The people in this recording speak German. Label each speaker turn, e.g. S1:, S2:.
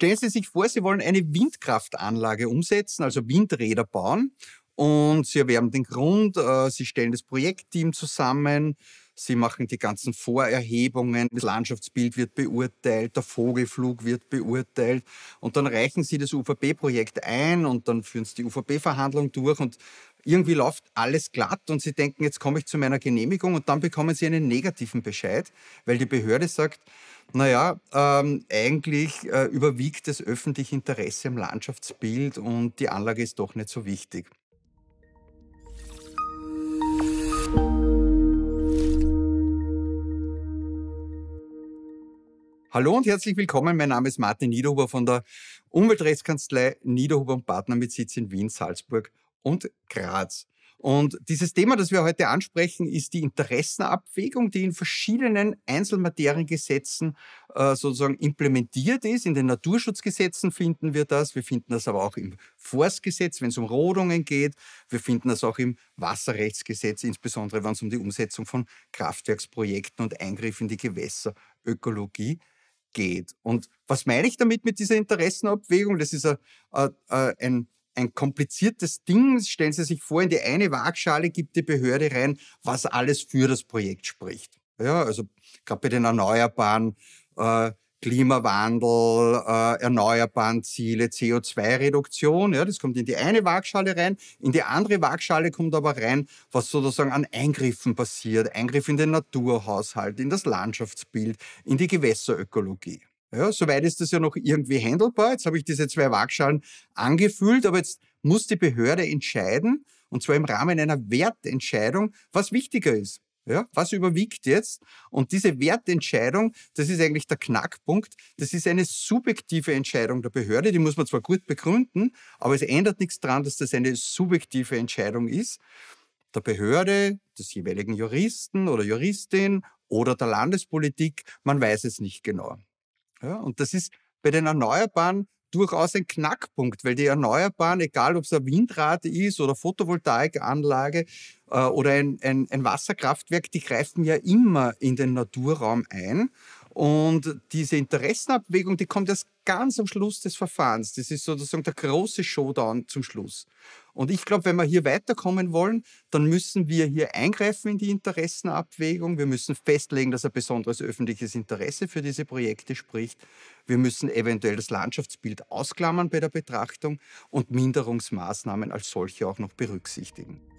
S1: Stellen Sie sich vor, Sie wollen eine Windkraftanlage umsetzen, also Windräder bauen und Sie erwerben den Grund, äh, Sie stellen das Projektteam zusammen, Sie machen die ganzen Vorerhebungen, das Landschaftsbild wird beurteilt, der Vogelflug wird beurteilt und dann reichen Sie das UVP-Projekt ein und dann führen Sie die UVP-Verhandlung durch und irgendwie läuft alles glatt und Sie denken, jetzt komme ich zu meiner Genehmigung und dann bekommen Sie einen negativen Bescheid, weil die Behörde sagt, naja, ähm, eigentlich äh, überwiegt das öffentliche Interesse im Landschaftsbild und die Anlage ist doch nicht so wichtig. Hallo und herzlich willkommen. Mein Name ist Martin Niederhuber von der Umweltrechtskanzlei Niederhuber und Partner mit Sitz in Wien, Salzburg und Graz. Und dieses Thema, das wir heute ansprechen, ist die Interessenabwägung, die in verschiedenen Einzelmateriengesetzen äh, sozusagen implementiert ist. In den Naturschutzgesetzen finden wir das. Wir finden das aber auch im Forstgesetz, wenn es um Rodungen geht. Wir finden das auch im Wasserrechtsgesetz, insbesondere wenn es um die Umsetzung von Kraftwerksprojekten und Eingriff in die Gewässerökologie geht. Und was meine ich damit mit dieser Interessenabwägung? Das ist ein, ein ein kompliziertes Ding. Stellen Sie sich vor, in die eine Waagschale gibt die Behörde rein, was alles für das Projekt spricht. Ja, also gerade bei den Erneuerbaren, äh, Klimawandel, äh, erneuerbaren Ziele, CO2-Reduktion, ja, das kommt in die eine Waagschale rein, in die andere Waagschale kommt aber rein, was sozusagen an Eingriffen passiert, Eingriff in den Naturhaushalt, in das Landschaftsbild, in die Gewässerökologie. Ja, soweit ist das ja noch irgendwie handelbar. Jetzt habe ich diese zwei Waagschalen angefühlt, aber jetzt muss die Behörde entscheiden, und zwar im Rahmen einer Wertentscheidung, was wichtiger ist. Ja, was überwiegt jetzt? Und diese Wertentscheidung, das ist eigentlich der Knackpunkt, das ist eine subjektive Entscheidung der Behörde, die muss man zwar gut begründen, aber es ändert nichts daran, dass das eine subjektive Entscheidung ist der Behörde, des jeweiligen Juristen oder Juristin oder der Landespolitik, man weiß es nicht genau. Ja, und das ist bei den Erneuerbaren durchaus ein Knackpunkt, weil die Erneuerbaren, egal ob es ein Windrad ist oder Photovoltaikanlage äh, oder ein, ein, ein Wasserkraftwerk, die greifen ja immer in den Naturraum ein. Und diese Interessenabwägung, die kommt erst ganz am Schluss des Verfahrens. Das ist sozusagen der große Showdown zum Schluss. Und ich glaube, wenn wir hier weiterkommen wollen, dann müssen wir hier eingreifen in die Interessenabwägung. Wir müssen festlegen, dass ein besonderes öffentliches Interesse für diese Projekte spricht. Wir müssen eventuell das Landschaftsbild ausklammern bei der Betrachtung und Minderungsmaßnahmen als solche auch noch berücksichtigen.